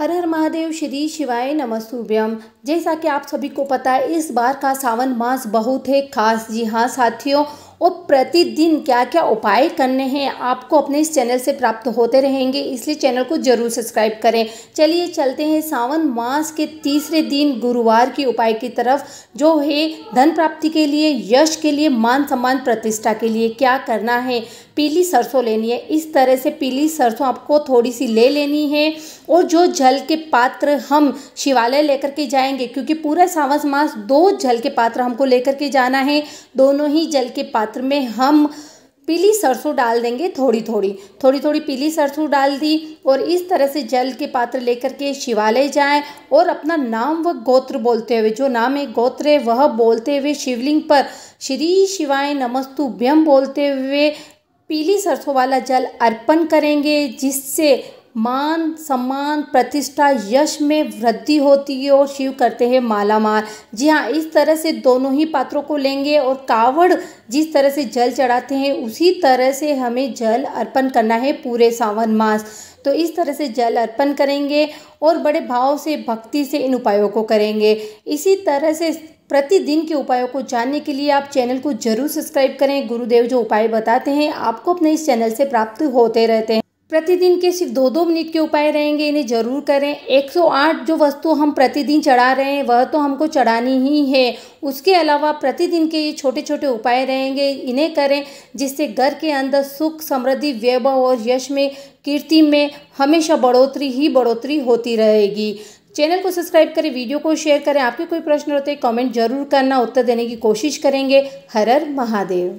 हर हर महादेव श्री शिवाय नमस्तुभ्यम जैसा कि आप सभी को पता है इस बार का सावन मास बहुत है खास जी हाँ साथियों और प्रतिदिन क्या क्या उपाय करने हैं आपको अपने इस चैनल से प्राप्त होते रहेंगे इसलिए चैनल को जरूर सब्सक्राइब करें चलिए चलते हैं सावन मास के तीसरे दिन गुरुवार की उपाय की तरफ जो है धन प्राप्ति के लिए यश के लिए मान सम्मान प्रतिष्ठा के लिए क्या करना है पीली सरसों लेनी है इस तरह से पीली सरसों आपको थोड़ी सी ले लेनी है और जो जल के पात्र हम शिवालय लेकर के जाएंगे क्योंकि पूरा सावन मास दो जल के पात्र हमको लेकर के जाना है दोनों ही जल के पात्र पात्र में हम पीली सरसों डाल देंगे थोड़ी थोड़ी थोड़ी थोड़ी पीली सरसों डाल दी और इस तरह से जल के पात्र लेकर के शिवालय जाएं और अपना नाम व गोत्र बोलते हुए जो नाम है गोत्र है वह बोलते हुए शिवलिंग पर श्री शिवाय नमस्तु व्यम बोलते हुए पीली सरसों वाला जल अर्पण करेंगे जिससे मान सम्मान प्रतिष्ठा यश में वृद्धि होती है और शिव करते हैं माला मार जी हाँ इस तरह से दोनों ही पात्रों को लेंगे और कावड़ जिस तरह से जल चढ़ाते हैं उसी तरह से हमें जल अर्पण करना है पूरे सावन मास तो इस तरह से जल अर्पण करेंगे और बड़े भाव से भक्ति से इन उपायों को करेंगे इसी तरह से प्रतिदिन के उपायों को जानने के लिए आप चैनल को जरूर सब्सक्राइब करें गुरुदेव जो उपाय बताते हैं आपको अपने इस चैनल से प्राप्त होते रहते हैं प्रतिदिन के सिर्फ दो दो मिनट के उपाय रहेंगे इन्हें जरूर करें 108 जो वस्तु हम प्रतिदिन चढ़ा रहे हैं वह तो हमको चढ़ानी ही है उसके अलावा प्रतिदिन के ये छोटे छोटे उपाय रहेंगे इन्हें करें जिससे घर के अंदर सुख समृद्धि वैभव और यश में कीर्ति में हमेशा बढ़ोतरी ही बढ़ोतरी होती रहेगी चैनल को सब्सक्राइब करें वीडियो को शेयर करें आपके कोई प्रश्न होते कॉमेंट कमेंट जरूर करना उत्तर देने की कोशिश करेंगे हर हर महादेव